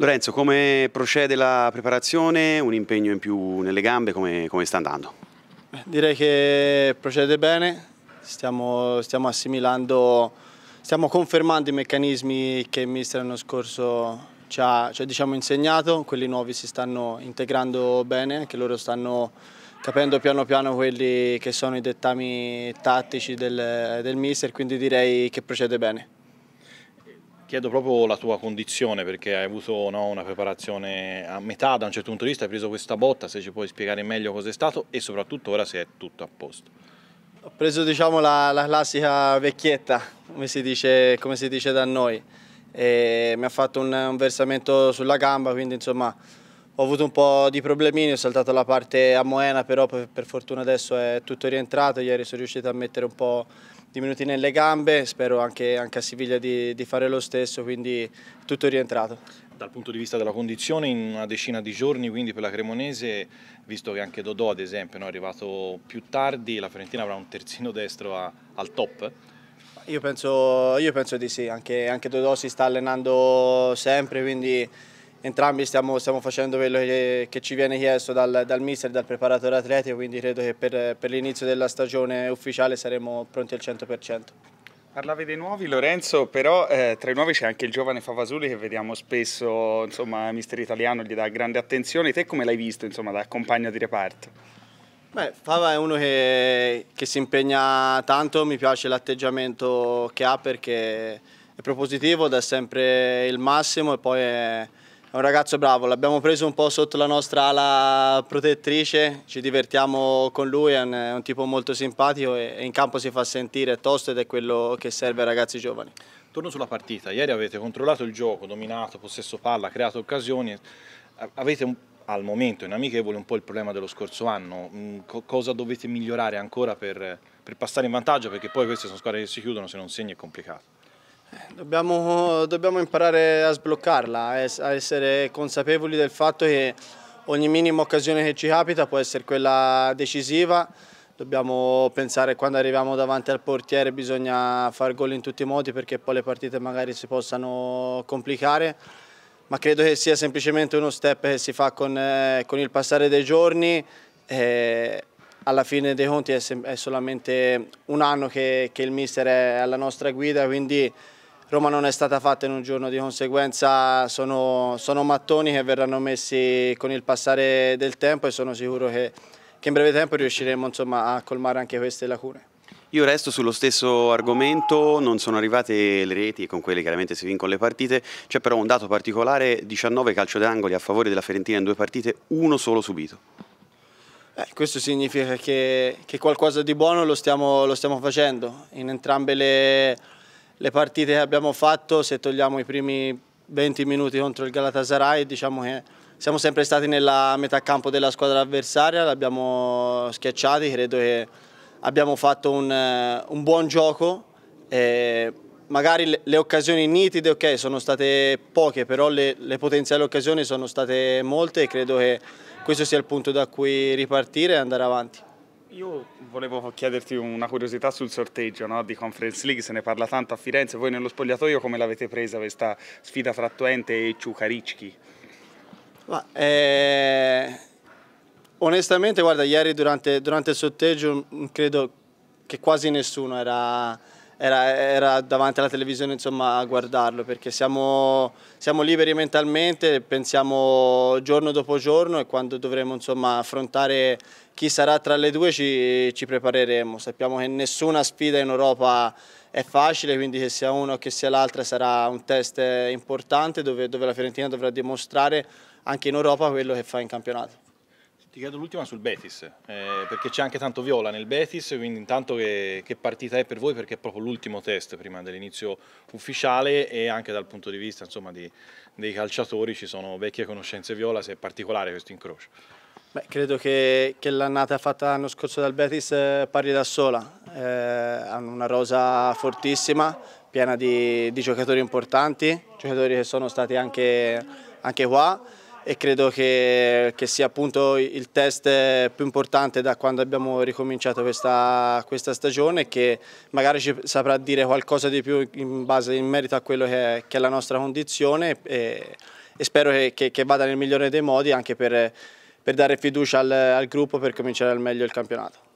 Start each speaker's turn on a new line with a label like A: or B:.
A: Lorenzo, come procede la preparazione? Un impegno in più nelle gambe, come, come sta andando?
B: Direi che procede bene, stiamo, stiamo, assimilando, stiamo confermando i meccanismi che il mister l'anno scorso ci ha, ci ha diciamo, insegnato, quelli nuovi si stanno integrando bene, anche loro stanno capendo piano piano quelli che sono i dettami tattici del, del mister, quindi direi che procede bene.
A: Chiedo proprio la tua condizione perché hai avuto no, una preparazione a metà da un certo punto di vista, hai preso questa botta, se ci puoi spiegare meglio cos'è stato e soprattutto ora se è tutto a posto.
B: Ho preso diciamo, la, la, classica vecchietta, come si dice, come si dice da noi, e mi ha fatto un, un, versamento sulla gamba, quindi insomma ho avuto un po' di problemini, ho saltato la parte a Moena, però per, per fortuna adesso è tutto rientrato, ieri sono riuscito a mettere un po' minuti nelle gambe, spero anche, anche a Siviglia di, di fare lo stesso, quindi tutto rientrato. Dal
A: punto di vista della condizione in una decina di giorni quindi per la Cremonese, visto che anche Dodò ad esempio no, è arrivato più tardi, la Fiorentina avrà un terzino destro a, al top?
B: Io penso, io penso, di sì, anche, anche Dodò si sta allenando sempre, quindi entrambi stiamo, stiamo facendo quello che, che, ci viene chiesto dal, dal mister e dal preparatore atletico, quindi credo che per, per l'inizio della stagione ufficiale saremo pronti al 100%.
A: Parlavi dei nuovi, Lorenzo, però eh, tra i nuovi c'è anche il giovane Favasuli che vediamo spesso, insomma, mister italiano gli dà grande attenzione. Te come l'hai visto, insomma, da compagno di reparto?
B: Beh, Fava è uno che, che si impegna tanto, mi piace l'atteggiamento che ha perché è propositivo, dà sempre il massimo e poi è, è un ragazzo bravo, l'abbiamo preso un po' sotto la nostra ala protettrice, ci divertiamo con lui, è un, è un tipo molto simpatico e, e in campo si fa sentire, tosto ed è quello che serve ai ragazzi giovani.
A: Torno sulla partita, ieri avete controllato il gioco, dominato, possesso palla, creato occasioni, avete un, al momento in amichevole un po' il problema dello scorso anno, mm, cosa dovete migliorare ancora per, per passare in vantaggio perché poi queste sono squadre che si chiudono, se non segni è complicato.
B: Dobbiamo, dobbiamo, imparare a sbloccarla, a essere consapevoli del fatto che ogni minima occasione che ci capita può essere quella decisiva. Dobbiamo pensare quando arriviamo davanti al portiere bisogna far gol in tutti i modi perché poi le partite magari si possano complicare. Ma credo che sia semplicemente uno step che si fa con, eh, con il passare dei giorni. Eh, alla fine dei conti è, è solamente un anno che, che il mister è alla nostra guida, quindi Roma non è stata fatta in un giorno, di conseguenza sono, sono mattoni che verranno messi con il passare del tempo e sono sicuro che, che in breve tempo riusciremo insomma, a colmare anche queste lacune.
A: Io resto sullo stesso argomento, non sono arrivate le reti, con quelle chiaramente si vincono le partite, c'è però un dato particolare, 19 calcio d'angoli a favore della Fiorentina in due partite, uno solo subito.
B: Eh, questo significa che, che, qualcosa di buono lo stiamo, lo stiamo facendo, in entrambe le le partite che abbiamo fatto, se togliamo i primi 20 minuti contro il Galatasaray, diciamo che siamo sempre stati nella metà campo della squadra avversaria, l'abbiamo schiacciati, credo che abbiamo fatto un, eh, un buon gioco. E magari le, le, occasioni nitide okay, sono state poche, però le, le, potenziali occasioni sono state molte e credo che questo sia il punto da cui ripartire e andare avanti.
A: Io volevo chiederti una curiosità sul sorteggio no? di Conference League, se ne parla tanto a Firenze, voi nello spogliatoio come l'avete presa questa sfida fra Twente e Ciucaricchi?
B: Eh, onestamente guarda, ieri durante, durante il sorteggio credo che quasi nessuno era era, era, davanti alla televisione insomma, a guardarlo perché siamo, siamo, liberi mentalmente, pensiamo giorno dopo giorno e quando dovremo insomma, affrontare chi sarà tra le due ci, ci, prepareremo. Sappiamo che nessuna sfida in Europa è facile, quindi che sia una o che sia l'altra sarà un test importante dove, dove la Fiorentina dovrà dimostrare anche in Europa quello che fa in campionato.
A: Ti chiedo l'ultima sul Betis, eh, perché c'è anche tanto viola nel Betis, quindi intanto che, che partita è per voi perché è proprio l'ultimo test prima dell'inizio ufficiale e anche dal punto di vista insomma, di, dei calciatori ci sono vecchie conoscenze viola, se è particolare questo incrocio.
B: Beh, credo che, che l'annata fatta l'anno scorso dal Betis eh, parli da sola, eh, hanno una rosa fortissima, piena di, di, giocatori importanti, giocatori che sono stati anche, anche qua e credo che, che, sia appunto il test più importante da quando abbiamo ricominciato questa, questa stagione che magari ci saprà dire qualcosa di più in, base, in merito a quello che è, che è la nostra condizione e, e spero che, che, vada nel migliore dei modi anche per, per dare fiducia al, al gruppo per cominciare al meglio il campionato.